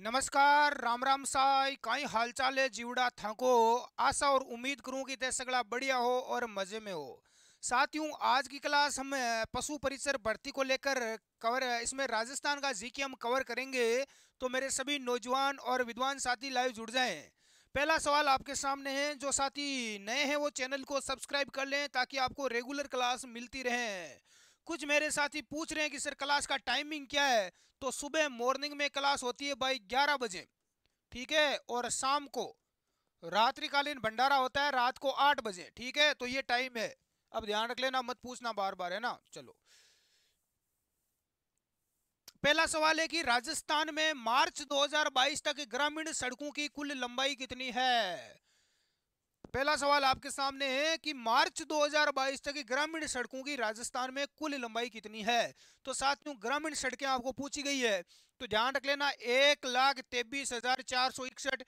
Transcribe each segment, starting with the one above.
नमस्कार राम राम साई કાંઈ હાલચાલ है जीवड़ा थको आशा और उम्मीद करूं कि ते सगड़ा बढ़िया हो और मज़े में हो साथियों आज की क्लास हम पशु परिसर भर्ती को लेकर कवर इसमें राजस्थान का जीके हम कवर करेंगे तो मेरे सभी नौजवान और विद्वान साथी लाइव जुड़ जाएं पहला सवाल आपके सामने है जो साथी नए हैं वो चैनल को सब्सक्राइब कर लें ताकि आपको रेगुलर क्लास मिलती रहें कुछ मेरे साथी पूछ रहे हैं कि सर क्लास का टाइमिंग क्या है तो सुबह मॉर्निंग में क्लास होती है बाई ग्यारह बजे ठीक है और शाम को रात्रिकालीन भंडारा होता है रात को आठ बजे ठीक है तो ये टाइम है अब ध्यान रख लेना मत पूछना बार बार है ना चलो पहला सवाल है कि राजस्थान में मार्च 2022 तक ग्रामीण सड़कों की कुल लंबाई कितनी है पहला सवाल आपके सामने है कि मार्च 2022 तक ग्रामीण सड़कों की राजस्थान में कुल लंबाई कितनी है तो साथियों ग्रामीण सड़कें आपको पूछी गई है तो ध्यान रख लेना एक लाख तेबीस हजार चार सौ इकसठ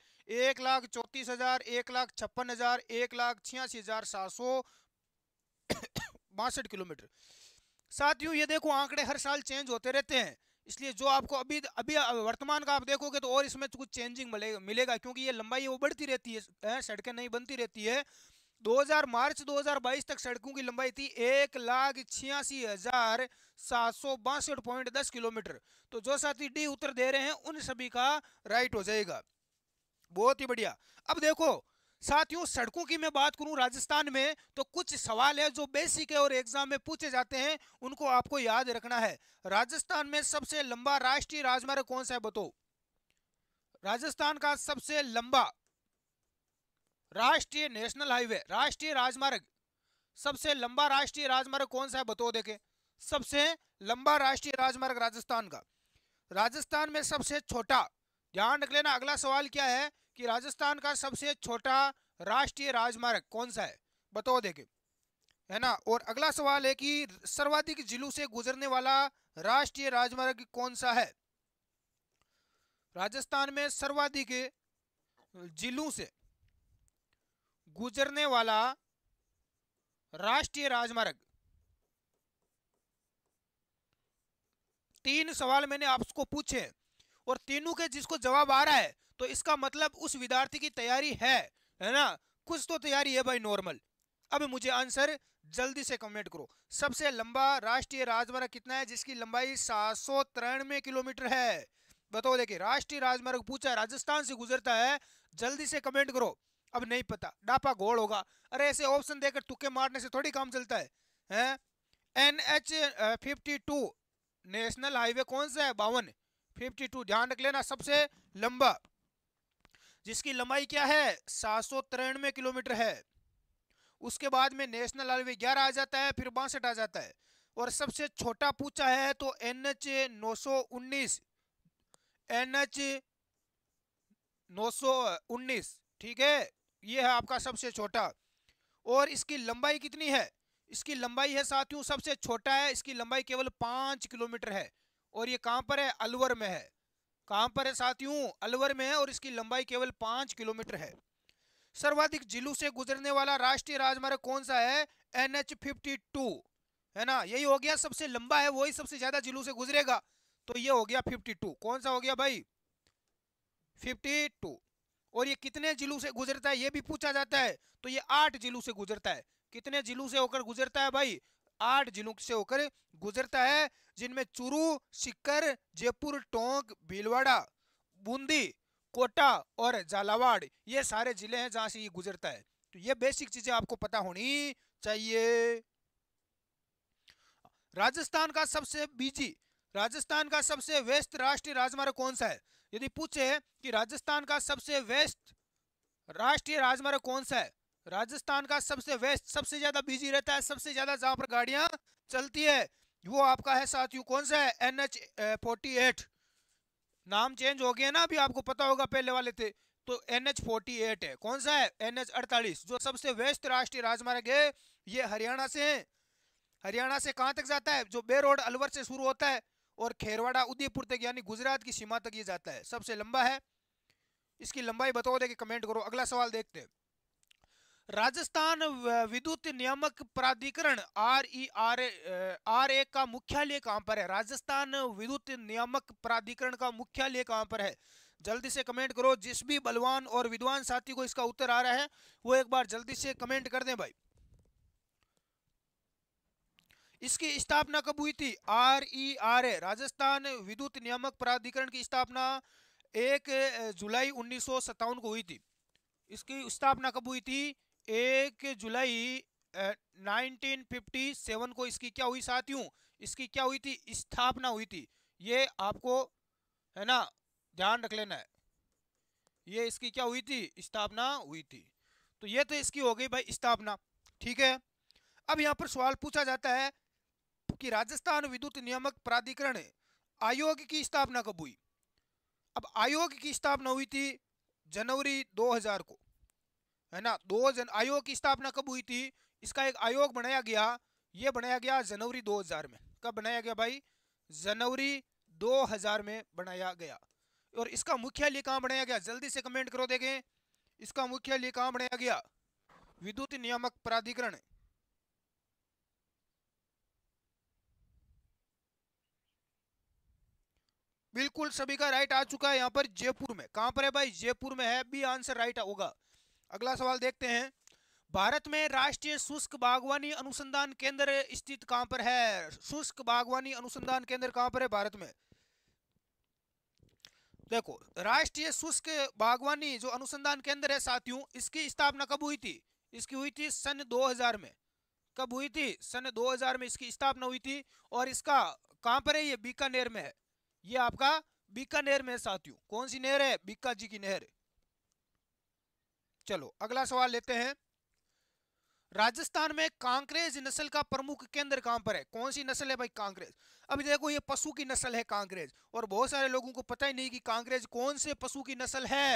एक लाख चौतीस हजार एक लाख छप्पन हजार एक लाख छियासी हजार सात सौ बासठ किलोमीटर साथियों ये देखो आंकड़े हर साल चेंज होते रहते हैं इसलिए जो आपको अभी अभी वर्तमान का आप देखोगे तो और इसमें कुछ चेंजिंग मिलेगा क्योंकि ये लंबाई वो बढ़ती रहती है सड़कें नहीं बनती रहती है 2000 मार्च 2022 तक सड़कों की लंबाई थी एक लाख छियासी हजार सात सौ बासठ पॉइंट दस किलोमीटर तो जो साथी डी उत्तर दे रहे हैं उन सभी का राइट हो जाएगा बहुत ही बढ़िया अब देखो साथियों सड़कों की मैं बात करूं राजस्थान में तो कुछ सवाल है जो बेसिक है और एग्जाम में पूछे जाते हैं उनको आपको याद रखना है राजस्थान में सबसे लंबा राष्ट्रीय राजमार्ग कौन सा है बताओ राजस्थान का सबसे लंबा राष्ट्रीय नेशनल हाईवे राष्ट्रीय राजमार्ग सबसे लंबा राष्ट्रीय राजमार्ग कौन सा है बताओ देखे सबसे लंबा राष्ट्रीय राजमार्ग राजस्थान का राजस्थान में सबसे छोटा ध्यान रख लेना अगला सवाल क्या है कि राजस्थान का सबसे छोटा राष्ट्रीय राजमार्ग कौन सा है बताओ देखे है ना और अगला सवाल है कि सर्वाधिक जिलों से गुजरने वाला राष्ट्रीय राजमार्ग कौन सा है राजस्थान में सर्वाधिक जिलों से गुजरने वाला राष्ट्रीय राजमार्ग तीन सवाल मैंने आपको पूछे और तीनों के जिसको जवाब आ रहा है तो इसका मतलब उस विद्यार्थी की तैयारी है है ना कुछ तो तैयारी है भाई नॉर्मल अब मुझे आंसर जल्दी से कमेंट करो सबसे लंबा राष्ट्रीय राजमार्ग कितना है जिसकी लंबाई सात सौ तिरानवे किलोमीटर है बताओ देखिए राष्ट्रीय राजमार्ग पूछा राजस्थान से गुजरता है जल्दी से कमेंट करो अब नहीं पता डापा घोड़ होगा अरे ऐसे ऑप्शन देकर तुक्के मारने से थोड़ी काम चलता है हैं N H fifty two national highway कौन सा है बावन फिफ्टी टू ध्यान रख लेना सबसे लंबा जिसकी लंबाई क्या है सात किलोमीटर है उसके बाद में नेशनल हाईवे ग्यारह आ जाता है फिर बासठ आ जाता है और सबसे छोटा पूछा है तो एन एच नौ 919 उन्नीस नौ सौ उन्नीस ठीक है ये है आपका सबसे छोटा और इसकी लंबाई कितनी है इसकी लंबाई है साथियों सबसे छोटा है इसकी लंबाई केवल पाँच किलोमीटर है और ये कहाँ पर है अलवर में है कहां पर है साथियों अलवर में है और इसकी लंबाई केवल पांच किलोमीटर है सर्वाधिक जिलों से गुजरने वाला राष्ट्रीय राजमार्ग कौन सा है एन एच फिफ्टी टू है ना यही हो गया सबसे लंबा है वही सबसे ज्यादा जिलों से गुजरेगा तो ये हो गया फिफ्टी टू कौन सा हो गया भाई फिफ्टी टू और ये कितने जिलों से गुजरता है ये भी पूछा जाता है तो ये आठ जिलों से गुजरता है कितने जिलों से होकर गुजरता है भाई आठ जिलों से होकर गुजरता है जिनमें चुरू सिक्कर जयपुर टोंक भीलवाड़ा बूंदी कोटा और झालावाड़ ये सारे जिले हैं जहां से ये गुजरता है तो ये बेसिक चीजें आपको पता होनी चाहिए राजस्थान का सबसे बीजी राजस्थान का सबसे व्यस्त राष्ट्रीय राजमार्ग कौन सा है यदि पूछे कि राजस्थान का सबसे व्यस्त राष्ट्रीय राजमार्ग कौन सा है राजस्थान का सबसे वेस्ट सबसे ज्यादा बिजी रहता है सबसे ज्यादा जहां पर गाड़ियां चलती है वो आपका है साथियों कौन सा है एन एच फोर्टी एट नाम चेंज हो गया ना अभी आपको पता होगा पहले वाले थे तो एन एच फोर्टी एट है कौन सा है एन एच अड़तालीस जो सबसे व्यस्त राष्ट्रीय राजमार्ग है ये हरियाणा से है हरियाणा से कहाँ तक जाता है जो बे रोड अलवर से शुरू होता है और खेरवाड़ा उदयपुर तक यानी गुजरात की सीमा तक ये जाता है सबसे लंबा है इसकी लंबाई बताओ देखिए कमेंट करो अगला सवाल देखते हैं राजस्थान विद्युत नियामक प्राधिकरण R E R R A का मुख्यालय कहाँ पर है राजस्थान विद्युत नियामक प्राधिकरण का मुख्यालय कहाँ पर है जल्दी से कमेंट करो जिस भी बलवान और विद्वान साथी को इसका उत्तर आ रहा है वो एक बार जल्दी से कमेंट कर दें भाई इसकी स्थापना कब हुई थी R E R A Rajasthan विद्युत नियामक प्राधिकरण की स्थापना एक जुलाई उन्नीस को हुई थी इसकी स्थापना कब हुई थी एक जुलाई नाइनटीन फिफ्टी सेवन को इसकी क्या हुई साथियों इसकी क्या हुई थी स्थापना हुई थी ये आपको है ना ध्यान रख लेना है ये इसकी क्या हुई थी स्थापना हुई थी तो ये तो इसकी हो गई भाई स्थापना ठीक है अब यहाँ पर सवाल पूछा जाता है कि राजस्थान विद्युत नियामक प्राधिकरण आयोग की स्थापना कब हुई अब आयोग की स्थापना हुई थी जनवरी 2000 को है ना दो जन आयोग की स्थापना कब हुई थी इसका एक आयोग बनाया गया ये बनाया गया जनवरी 2000 में कब बनाया गया भाई जनवरी 2000 में बनाया गया और इसका मुख्यालय कहाँ बनाया गया जल्दी से कमेंट करो देखें इसका मुख्यालय कहाँ बनाया गया विद्युत नियामक प्राधिकरण बिल्कुल सभी का राइट आ चुका है यहाँ पर जयपुर में कहां पर है भाई जयपुर में है भी आंसर राइट होगा अगला सवाल देखते हैं भारत में राष्ट्रीय शुष्क बागवानी अनुसंधान केंद्र स्थित कहां पर है शुष्क बागवानी अनुसंधान केंद्र कहां पर है भारत में देखो राष्ट्रीय शुष्क बागवानी जो अनुसंधान केंद्र है साथियों इसकी स्थापना कब हुई थी इसकी हुई थी सन 2000 में कब हुई थी सन 2000 में इसकी स्थापना हुई थी और इसका कहां पर है ये बीकानेर में है ये आपका बीकानेर में साथियों कौन सी नहर है बीका जी की नहर चलो अगला सवाल लेते हैं राजस्थान में कांकरेज नस्ल का प्रमुख केंद्र कहां पर है कौन सी नस्ल है भाई कांकरेज अभी तो देखो ये पशु की नस्ल है कांकरेज और बहुत सारे लोगों को पता ही नहीं कि कांकरेज कौन से पशु की नस्ल है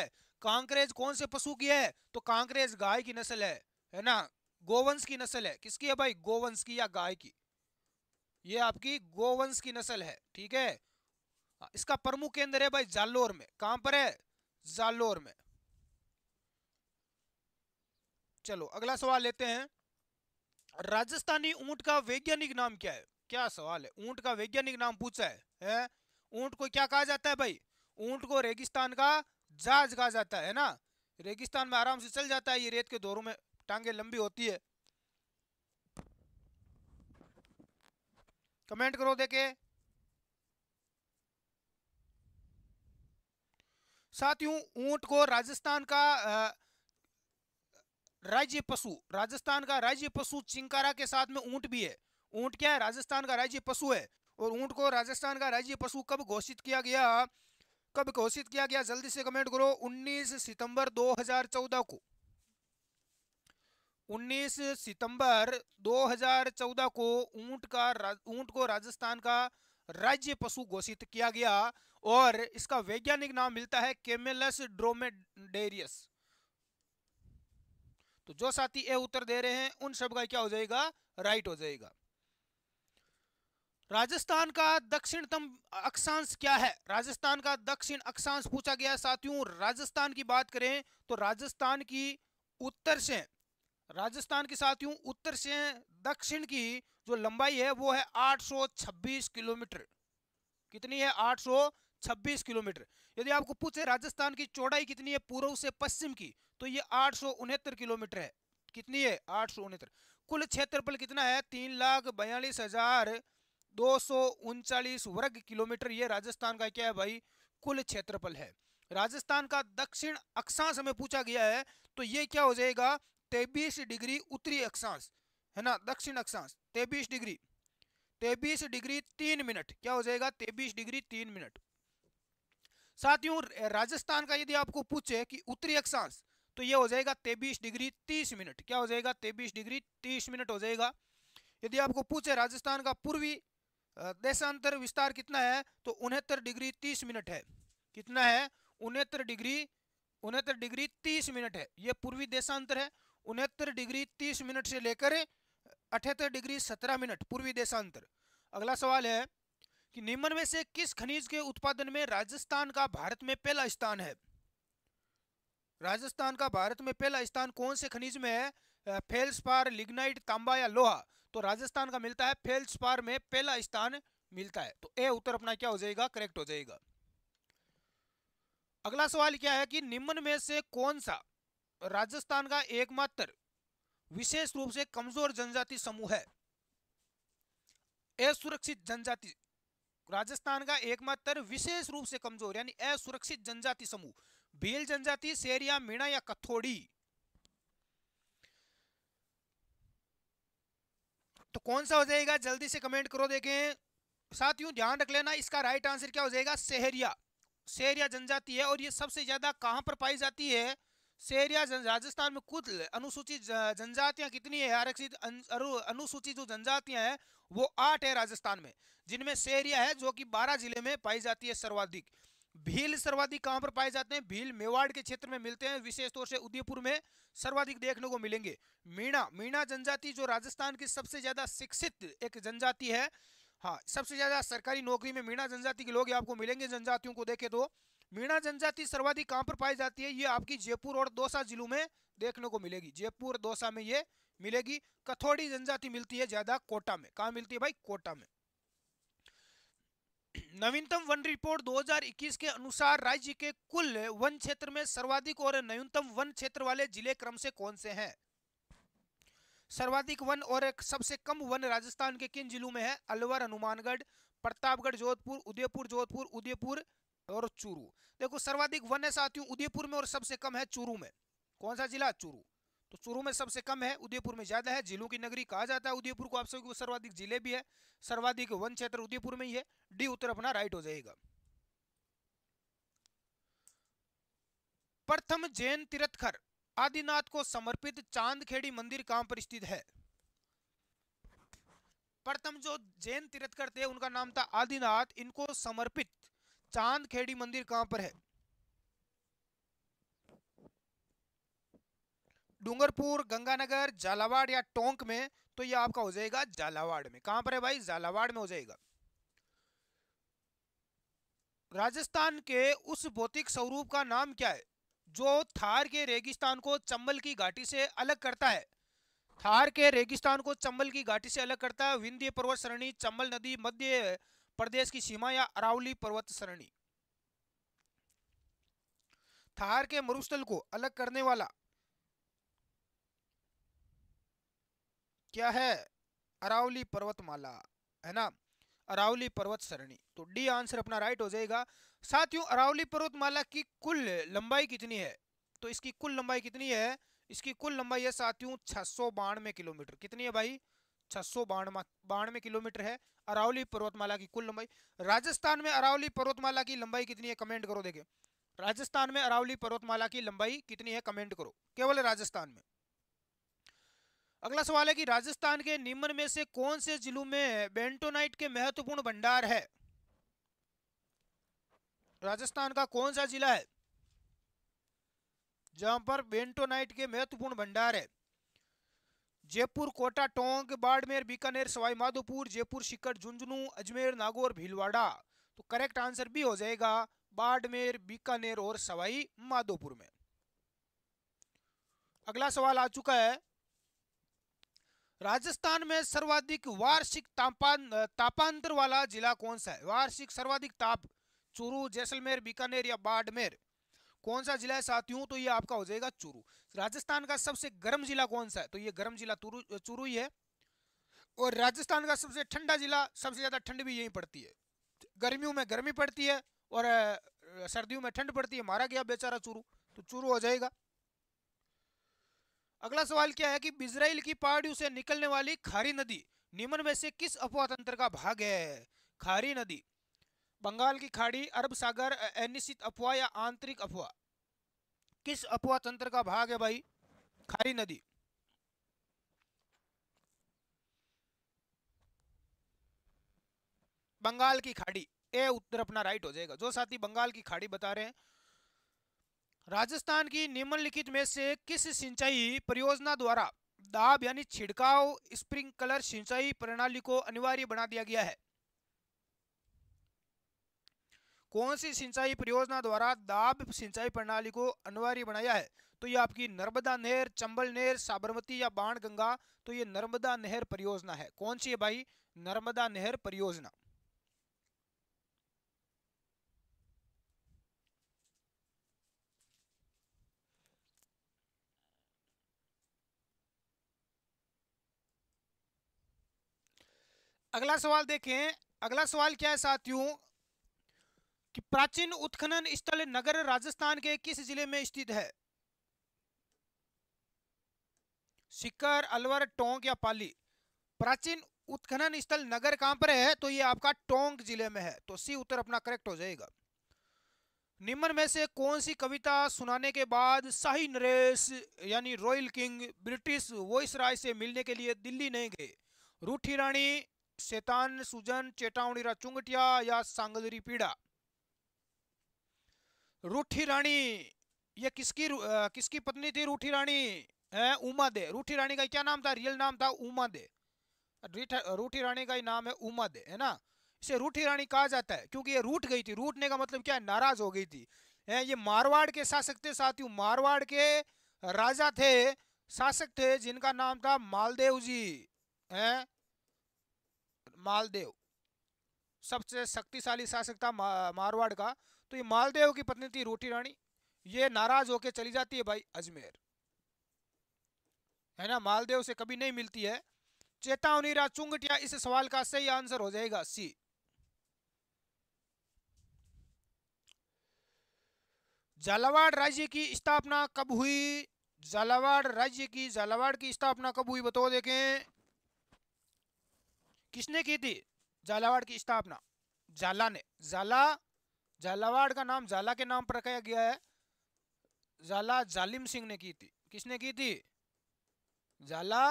कांकरेज कौन से पशु की है तो कांकरेज गाय की नस्ल है है ना गोवंश की नस्ल है किसकी है भाई गोवंश की या गाय की ये आपकी गोवंश की नस्ल है ठीक है हाँ, इसका प्रमुख केंद्र है भाई जालोर में कहां पर है जालोर में चलो अगला सवाल लेते हैं राजस्थानी ऊंट का वैज्ञानिक नाम क्या है क्या सवाल है ऊंट का वैज्ञानिक नाम पूछा है, है? ऊंट को क्या कहा जाता है भाई ऊंट को रेगिस्तान का जहाज कहा जाता है ना रेगिस्तान में आराम से चल जाता है ये रेत के दौरों में टांगे लंबी होती है कमेंट करो देखे साथियों ऊंट को राजस्थान का आ, राज्य पशु राजस्थान का राज्य पशु चिंकारा के साथ में ऊंट भी है ऊंट क्या है राजस्थान का राज्य पशु है और ऊंट को राजस्थान का राज्य पशु कब घोषित किया गया कब घोषित किया गया जल्दी से कमेंट करो 19 सितंबर 2014 को 19 सितंबर 2014 को ऊंट का ऊंट को राजस्थान का राज्य पशु घोषित किया गया और इसका वैज्ञानिक नाम मिलता है केमेलस ड्रोमेडेरियस तो जो साथी ए उत्तर दे रहे हैं उन सब का क्या हो जाएगा राइट हो जाएगा राजस्थान का दक्षिणतम अक्षांश क्या है राजस्थान का दक्षिण अक्षांश पूछा गया साथियों राजस्थान की बात करें तो राजस्थान की उत्तर से राजस्थान के साथियों उत्तर से दक्षिण की जो लंबाई है वो है 826 किलोमीटर कितनी है 826 किलोमीटर यदि आपको पूछे राजस्थान की चौड़ाई कितनी है पूर्व से पश्चिम की तो ये आठ किलोमीटर है कितनी है आठ सौ कुल क्षेत्रफल कितना है तीन लाख बयालीस हजार दो सौ उनचालीस वर्ग किलोमीटर ये राजस्थान का क्या है भाई कुल क्षेत्रफल है राजस्थान का दक्षिण अक्षांश हमें पूछा गया है तो ये क्या हो जाएगा तेबीस डिग्री उत्तरी अक्षांश है ना दक्षिण अक्षांश तेबीस डिग्री तेबीस डिग्री तीन मिनट क्या हो जाएगा तेबीस डिग्री तीन मिनट साथियों राजस्थान का यदि आपको पूछे कि उत्तरी अक्षांश तो ये हो जाएगा तेबीस डिग्री तीस मिनट क्या हो जाएगा तेबीस डिग्री तीस मिनट हो जाएगा यदि आपको पूछे राजस्थान का पूर्वी देशांतर विस्तार कितना है तो उनहत्तर डिग्री तीस मिनट है कितना है उनहत्तर डिग्री उनहत्तर डिग्री तीस मिनट है ये पूर्वी देशांतर है उनहत्तर डिग्री तीस मिनट से लेकर अठहत्तर डिग्री सत्रह मिनट पूर्वी देशांतर अगला सवाल है कि निम्न में से किस खनिज के उत्पादन में राजस्थान का भारत में पहला स्थान है राजस्थान का भारत में पहला स्थान कौन से खनिज में है फेल्सपार लिग्नाइट तांबा या लोहा तो राजस्थान का मिलता है फेल्सपार में पहला स्थान मिलता है तो ए उत्तर अपना क्या हो जाएगा करेक्ट हो जाएगा अगला सवाल क्या है कि निम्न में से कौन सा राजस्थान का एकमात्र विशेष रूप से कमजोर जनजाति समूह है असुरक्षित जनजाति राजस्थान का एकमात्र विशेष रूप से कमजोर यानी असुरक्षित जनजाति समूह भील जनजाति शेर या मीणा या कथोड़ी तो कौन सा हो जाएगा जल्दी से कमेंट करो देखें साथियों ध्यान रख लेना इसका राइट आंसर क्या हो जाएगा सेहरिया सेहरिया जनजाति है और ये सबसे ज्यादा कहाँ पर पाई जाती है सेहरिया जन राजस्थान में खुद अनुसूचित जनजातियां कितनी है आरक्षित अनुसूचित जो जनजातियां हैं वो आठ है राजस्थान में जिनमें सेहरिया है जो कि बारह जिले में पाई जाती है सर्वाधिक भील सर्वाधिक कहां पर पाए जाते हैं भील मेवाड़ के क्षेत्र में मिलते हैं विशेष तौर से उदयपुर में सर्वाधिक देखने को मिलेंगे मीणा मीणा जनजाति जो राजस्थान की सबसे ज्यादा शिक्षित एक जनजाति है हाँ सबसे ज्यादा सरकारी नौकरी में मीणा जनजाति के लोग आपको मिलेंगे जनजातियों को देखे तो मीणा जनजाति सर्वाधिक कहां पर पाई जाती है ये आपकी जयपुर और दौसा जिलों में देखने को मिलेगी जयपुर दौसा में ये मिलेगी कथोड़ी जनजाति मिलती है ज्यादा कोटा में कहा मिलती है भाई कोटा में नवीनतम वन रिपोर्ट 2021 के अनुसार राज्य के कुल वन क्षेत्र में सर्वाधिक और न्यूनतम वन क्षेत्र वाले जिले क्रम से कौन से हैं सर्वाधिक वन और सबसे कम वन राजस्थान के किन जिलों में है अलवर हनुमानगढ़ प्रतापगढ़ जोधपुर उदयपुर जोधपुर उदयपुर और चूरू देखो सर्वाधिक वन है साथियों उदयपुर में और सबसे कम है चूरू में कौन सा जिला चूरू तो चूरू में सबसे कम है उदयपुर में ज्यादा है जिलों की नगरी कहा जाता है उदयपुर को आप सभी को सर्वाधिक जिले भी है सर्वाधिक वन क्षेत्र उदयपुर में ही है डी उत्तर अपना राइट हो जाएगा प्रथम जैन तीर्थकर आदिनाथ को समर्पित चांदखेड़ी मंदिर कहां पर स्थित है प्रथम जो जैन तीर्थकर थे उनका नाम था आदिनाथ इनको समर्पित चांदखेड़ी मंदिर कहां पर है डूंगरपुर गंगानगर झालावाड़ या टोंक में तो ये आपका हो जाएगा झालावाड़ में कहां पर है भाई झालावाड़ में हो जाएगा राजस्थान के उस भौतिक स्वरूप का नाम क्या है जो थार के रेगिस्तान को चंबल की घाटी से अलग करता है थार के रेगिस्तान को चंबल की घाटी से अलग करता है विंध्य पर्वत सरणी चंबल नदी मध्य प्रदेश की सीमा या अरावली पर्वत सरणी थार के मरुस्थल को अलग करने वाला क्या है अरावली पर्वतमाला है ना अरावली पर्वत सरणी तो डी आंसर अपना राइट हो जाएगा साथियों अरावली पर्वतमाला की कुल लंबाई कितनी है तो इसकी कुल लंबाई कितनी है इसकी कुल लंबाई है साथियों छह सौ किलोमीटर कितनी है भाई छह सौ बानवे किलोमीटर है अरावली पर्वतमाला की कुल लंबाई राजस्थान में अरावली पर्वतमाला की लंबाई कितनी है कमेंट करो देखे राजस्थान में अरावली पर्वतमाला की लंबाई कितनी है कमेंट करो केवल राजस्थान में अगला सवाल है कि राजस्थान के निम्न में से कौन से जिलों में बेंटोनाइट के महत्वपूर्ण भंडार है राजस्थान का कौन सा जिला है जहां पर बेंटोनाइट के महत्वपूर्ण भंडार है जयपुर कोटा टोंक बाड़मेर बीकानेर सवाई माधोपुर जयपुर शिकर झुंझुनू अजमेर नागौर भीलवाड़ा तो करेक्ट आंसर भी हो जाएगा बाड़मेर बीकानेर और सवाई माधोपुर में अगला सवाल आ चुका है राजस्थान में सर्वाधिक वार्षिक तापान तापांतर वाला जिला कौन सा है वार्षिक सर्वाधिक ताप चूरू जैसलमेर बीकानेर या बाड़मेर कौन सा जिला है साथियों तो ये आपका हो जाएगा चूरू राजस्थान का सबसे गर्म जिला कौन सा है तो ये गर्म जिला चूरू ही है और राजस्थान का सबसे ठंडा जिला सबसे ज्यादा ठंड भी यही पड़ती है गर्मियों में गर्मी पड़ती है और सर्दियों में ठंड पड़ती है मारा गया बेचारा चूरू तो चूरू हो जाएगा अगला सवाल क्या है कि बिजराइल की पहाड़ियों से निकलने वाली खारी नदी निम्न में से किस अपवाह तंत्र का भाग है खारी नदी बंगाल की खाड़ी अरब सागर अनिश्चित अफवाह या आंतरिक अफवाह किस अफवाह तंत्र का भाग है भाई खारी नदी बंगाल की खाड़ी ए उत्तर अपना राइट हो जाएगा जो साथी बंगाल की खाड़ी बता रहे हैं राजस्थान की निम्नलिखित में से किस सिंचाई परियोजना द्वारा दाब यानी छिड़काव स्प्रिंकलर सिंचाई प्रणाली को अनिवार्य बना दिया गया है कौन सी सिंचाई परियोजना द्वारा दाब सिंचाई प्रणाली को अनिवार्य बनाया है तो ये आपकी नर्मदा नहर चंबल नहर साबरमती या बाण गंगा तो ये नर्मदा नहर परियोजना है कौन सी है भाई नर्मदा नहर परियोजना अगला सवाल देखें अगला सवाल क्या है साथियों कि प्राचीन उत्खनन स्थल नगर राजस्थान के किस जिले में स्थित है सिकर अलवर टोंक या पाली प्राचीन उत्खनन स्थल नगर कहां पर है तो ये आपका टोंक जिले में है तो सी उत्तर अपना करेक्ट हो जाएगा निम्न में से कौन सी कविता सुनाने के बाद शाही नरेश यानी royal king British viceroy से मिलने के लिए दिल्ली नहीं गए रूठी रानी શેતાન चेतावनी रा चुंगटिया या सांगदरी पीड़ा रूठी रानी ये किसकी किसकी पत्नी थी रूठी रानी है उमा दे रूठी रानी का क्या नाम था रियल नाम था उमा दे रूठी रानी का ही नाम है उमा दे है ना इसे रूठी रानी कहा जाता है क्योंकि ये रूठ गई थी रूठने का मतलब क्या है नाराज हो गई थी है ये मारवाड़ के शासक थे साथियों मारवाड़ के राजा थे शासक थे जिनका नाम था मालदेव जी है मालदेव सबसे शक्तिशाली शासक था मारवाड़ का तो ये मालदेव की पत्नी थी रोटी रानी ये नाराज होके चली जाती है भाई अजमेर है ना मालदेव से कभी नहीं मिलती है चेतावनी चुंगटिया इस सवाल का सही आंसर हो जाएगा सी झालावाड़ राज्य की स्थापना कब हुई झालावाड़ राज्य की झालावाड़ की स्थापना कब हुई बताओ देखें किसने की थी झालावाड़ की स्थापना झाला ने झाला झालावाड़ का नाम झाला के नाम पर रखा गया है झाला जालिम सिंह ने की थी किसने की थी झाला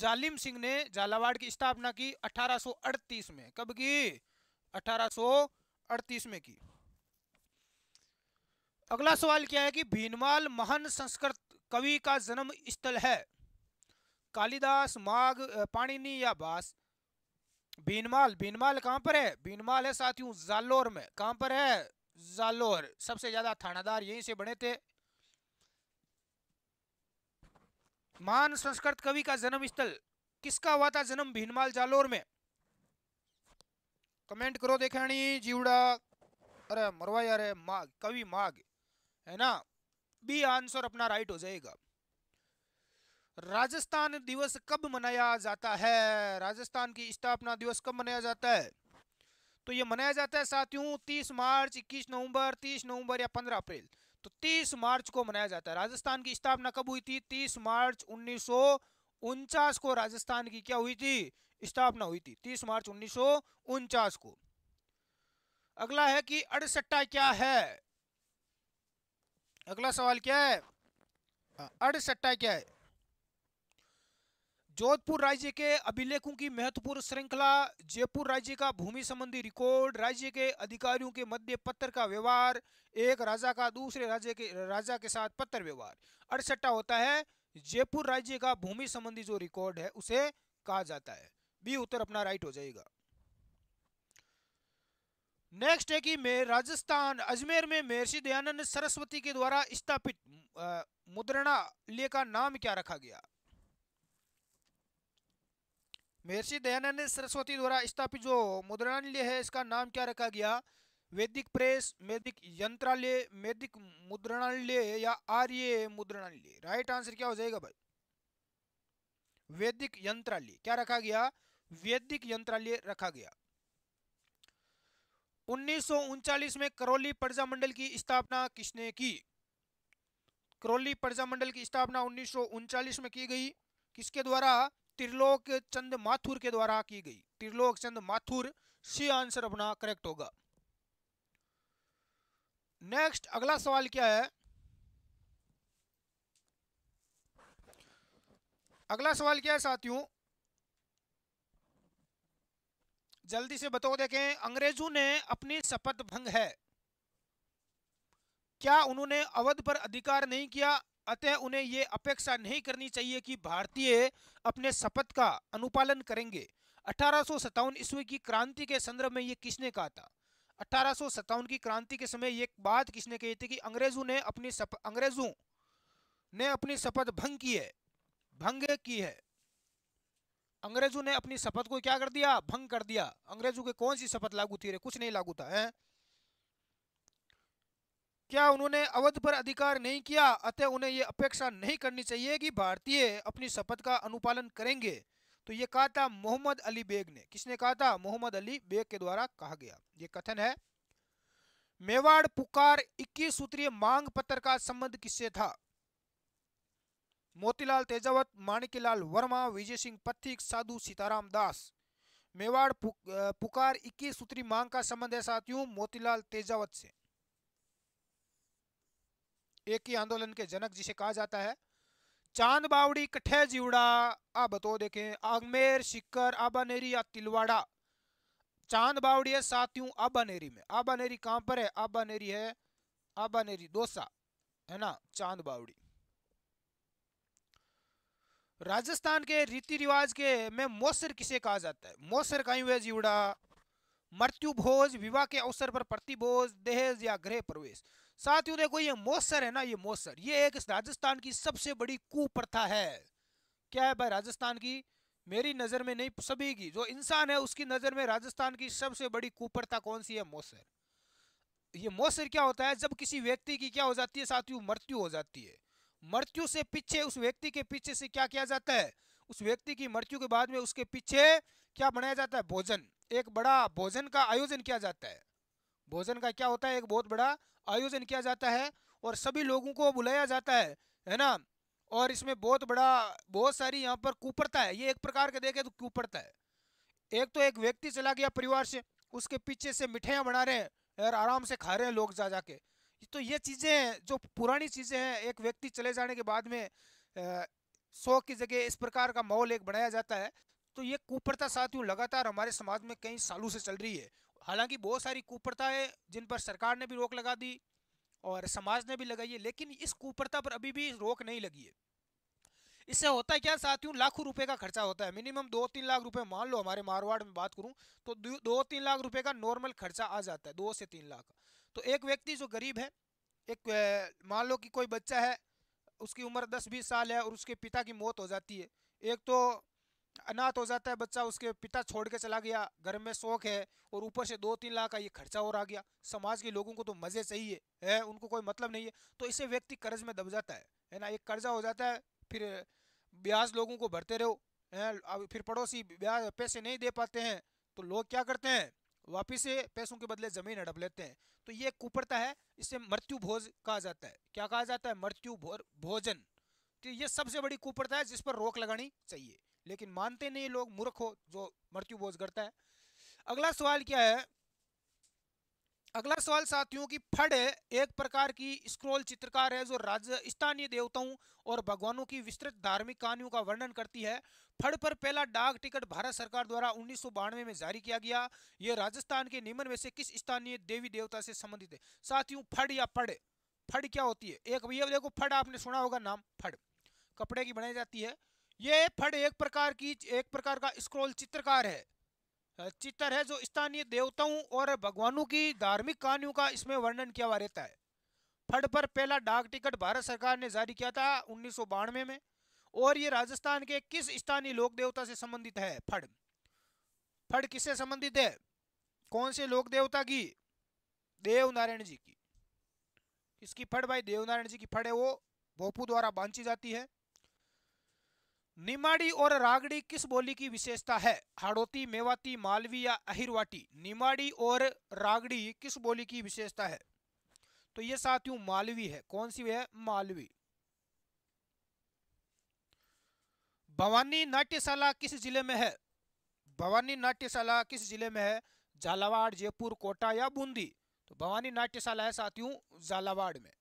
जालिम सिंह ने झालावाड़ की स्थापना की 1838 में कब की 1838 में की अगला सवाल क्या है कि भीनमाल महान संस्कृत कवि का जन्म स्थल है कालिदास माघ पाणिनि या बास बीनमाल बीनमाल कहाँ पर है बीनमाल है साथियों जालोर में कहाँ पर है जालोर सबसे ज्यादा थानादार यहीं से बने थे महान संस्कृत कवि का जन्म स्थल किसका हुआ था जन्म भीनमाल जालोर में कमेंट करो देखी जीवड़ा अरे मरवा यार माघ कवि माघ है ना बी आंसर अपना राइट हो जाएगा राजस्थान दिवस कब मनाया जाता है राजस्थान की स्थापना दिवस कब मनाया जाता है तो ये मनाया जाता है साथियों 30 मार्च 21 नवंबर 30 नवंबर या 15 अप्रैल तो 30 मार्च को मनाया जाता है राजस्थान की स्थापना कब हुई थी 30 मार्च उन्नीस को राजस्थान की क्या हुई थी स्थापना हुई थी 30 मार्च उन्नीस को अगला है कि अड़सट्टा क्या है अगला सवाल क्या है हाँ, अड़सट्टा क्या है जोधपुर राज्य के अभिलेखों की महत्वपूर्ण श्रृंखला जयपुर राज्य का भूमि संबंधी रिकॉर्ड राज्य के अधिकारियों के मध्य पत्थर का व्यवहार एक राजा का दूसरे राज्य के राजा के साथ पत्र व्यवहार अड़सट्टा होता है जयपुर राज्य का भूमि संबंधी जो रिकॉर्ड है उसे कहा जाता है बी उत्तर अपना राइट हो जाएगा नेक्स्ट है कि में राजस्थान अजमेर में महर्षि दयानंद सरस्वती के द्वारा स्थापित मुद्रणा का नाम क्या रखा गया महर्षि दयानंद सरस्वती द्वारा स्थापित जो मुद्रणालय है इसका नाम क्या रखा गया वैदिक प्रेस वैदिक यंत्रालय वैदिक मुद्रणालय या आर्य मुद्रणालय राइट आंसर क्या हो जाएगा भाई वैदिक यंत्रालय क्या रखा गया वैदिक यंत्रालय रखा गया उन्नीस में करौली प्रजा मंडल की स्थापना किसने की करौली प्रजा मंडल की स्थापना उन्नीस में की गई किसके द्वारा त्रिलोक चंद माथुर के द्वारा की गई त्रिलोक चंद माथुर सी आंसर अपना करेक्ट होगा नेक्स्ट अगला सवाल क्या है अगला सवाल क्या है साथियों जल्दी से बताओ देखें अंग्रेजों ने अपनी शपथ भंग है क्या उन्होंने अवध पर अधिकार नहीं किया अतः उन्हें ये अपेक्षा नहीं करनी चाहिए कि भारतीय अपने शपथ का अनुपालन करेंगे अठारह ईस्वी की क्रांति के संदर्भ में ये किसने कहा था अठारह की क्रांति के समय ये बात किसने कही थी कि अंग्रेजों ने अपनी सप, अंग्रेजों ने अपनी शपथ भंग की है भंग की है अंग्रेजों ने अपनी शपथ को क्या कर दिया भंग कर दिया अंग्रेजों के कौन सी शपथ लागू थी रे कुछ नहीं लागू था है? क्या उन्होंने अवध पर अधिकार नहीं किया अतः उन्हें ये अपेक्षा नहीं करनी चाहिए कि भारतीय अपनी शपथ का अनुपालन करेंगे तो ये कहा था मोहम्मद अली बेग ने किसने कहा था मोहम्मद अली बेग के द्वारा कहा गया ये कथन है मेवाड़ पुकार इक्कीस सूत्रीय मांग पत्र का संबंध किससे था मोतीलाल तेजावत माणिकीलाल वर्मा विजय सिंह पथिक साधु सीताराम दास मेवाड़ पुकार इक्कीस सूत्री मांग का संबंध है साथियों मोतीलाल तेजावत से एक ही आंदोलन के जनक जिसे कहा जाता है चांद बावड़ी कठे जीवड़ा आ बतो देखें आगमेर शिकर आबानेरी या तिलवाड़ा चांद बावड़ी है साथियों आबानेरी में आबानेरी कहां पर है आबानेरी है आबानेरी दोसा है ना चांद बावड़ी राजस्थान के रीति रिवाज के में मोसर किसे कहा जाता है मोसर का हुए जीवड़ा मृत्यु भोज विवाह के अवसर पर प्रतिभोज दहेज या गृह प्रवेश साथियों देखो ये मोसर है ना ये मोसर ये एक राजस्थान की सबसे बड़ी कुप्रथा है क्या है भाई राजस्थान की मेरी नज़र में नहीं सभी की जो इंसान है उसकी नज़र में राजस्थान की सबसे बड़ी कुप्रथा कौन सी है मोसर ये मोसर क्या होता है जब किसी व्यक्ति की क्या हो जाती है साथियों मृत्यु हो जाती है मृत्यु से पीछे उस व्यक्ति के पीछे से क्या किया जाता है उस व्यक्ति की मृत्यु के बाद में उसके पीछे क्या बनाया जाता है भोजन एक बड़ा भोजन का आयोजन किया जाता है भोजन का क्या होता है एक बहुत बड़ा आयोजन किया जाता है और सभी लोगों को बुलाया जाता है है ना और इसमें बहुत बड़ा बहुत सारी यहाँ पर कुपड़ता है ये एक प्रकार के देखे तो कुपड़ता है एक तो एक व्यक्ति चला गया परिवार से उसके पीछे से मिठाइयाँ बना रहे हैं और आराम से खा रहे हैं लोग जा जाके तो ये चीज़ें हैं जो पुरानी चीज़ें हैं एक व्यक्ति चले जाने के बाद में शौक की जगह इस प्रकार का माहौल एक बनाया जाता है तो ये कुपड़ता साथियों लगातार हमारे समाज में कई सालों से चल रही है हालांकि बहुत सारी है जिन पर सरकार ने भी रोक लगा दी और समाज ने भी लगाई है लेकिन इस कुप्रता पर अभी भी रोक नहीं लगी है इससे होता है क्या साथियों लाखों रुपए का खर्चा होता है मिनिमम दो तीन लाख रुपए मान लो हमारे मारवाड़ में बात करूं तो दो तीन लाख रुपए का नॉर्मल खर्चा आ जाता है दो से तीन लाख तो एक व्यक्ति जो गरीब है एक मान लो कि कोई बच्चा है उसकी उम्र दस बीस साल है और उसके पिता की मौत हो जाती है एक तो अनाथ हो जाता है बच्चा उसके पिता छोड़ के चला गया घर में शौक है और ऊपर से दो तीन लाख का ये खर्चा और आ गया समाज के लोगों को तो मज़े चाहिए है उनको कोई मतलब नहीं है तो इसे व्यक्ति कर्ज में दब जाता है है ना एक कर्जा हो जाता है फिर ब्याज लोगों को भरते रहो है अब फिर पड़ोसी ब्याज पैसे नहीं दे पाते हैं तो लोग क्या करते हैं वापिस से पैसों के बदले जमीन हड़प लेते हैं तो ये कुपड़ता है इसे मृत्यु भोज कहा जाता है क्या कहा जाता है मृत्यु भोजन तो ये सबसे बड़ी कुपड़ता है जिस पर रोक लगानी चाहिए लेकिन मानते नहीं लोग मूर्ख हो जो मृत्यु बोझ करता है अगला सवाल क्या है अगला सवाल साथियों की फड़ एक प्रकार की स्क्रोल चित्रकार है जो राज्य स्थानीय देवताओं और भगवानों की विस्तृत धार्मिक कहानियों का वर्णन करती है फड़ पर पहला डाक टिकट भारत सरकार द्वारा उन्नीस में जारी किया गया यह राजस्थान के निमन में से किस स्थानीय देवी देवता से संबंधित है साथियों फड़ या फड़ फड़ क्या होती है एक भैया देखो फड़ आपने सुना होगा नाम फड़ कपड़े की बनाई जाती है ये फड़ एक प्रकार की एक प्रकार का स्क्रोल चित्रकार है चित्र है जो स्थानीय देवताओं और भगवानों की धार्मिक कहानियों का इसमें वर्णन किया हुआ रहता है फड़ पर पहला डाक टिकट भारत सरकार ने जारी किया था उन्नीस में और ये राजस्थान के किस स्थानीय लोक देवता से संबंधित है फड़ फड़ किससे संबंधित है कौन से लोक देवता की देवनारायण जी की इसकी फड़ भाई देवनारायण जी की फड़ है वो भोपू द्वारा बांची जाती है निमाड़ी और रागड़ी किस बोली की विशेषता है हाड़ोती मेवाती मालवी या अहिरवाटी निमाड़ी और रागड़ी किस बोली की विशेषता है तो ये साथियों मालवी है कौन सी है मालवी भवानी नाट्यशाला किस जिले में है भवानी नाट्यशाला किस जिले में है झालावाड़ जयपुर कोटा या बूंदी तो भवानी नाट्यशाला है साथियों झालावाड़ में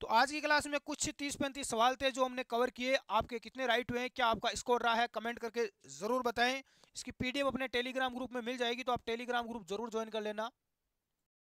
तो आज की क्लास में कुछ तीस पैंतीस सवाल थे जो हमने कवर किए आपके कितने राइट हुए हैं क्या आपका स्कोर रहा है कमेंट करके ज़रूर बताएं इसकी पीडीएफ अपने टेलीग्राम ग्रुप में मिल जाएगी तो आप टेलीग्राम ग्रुप जरूर ज्वाइन कर लेना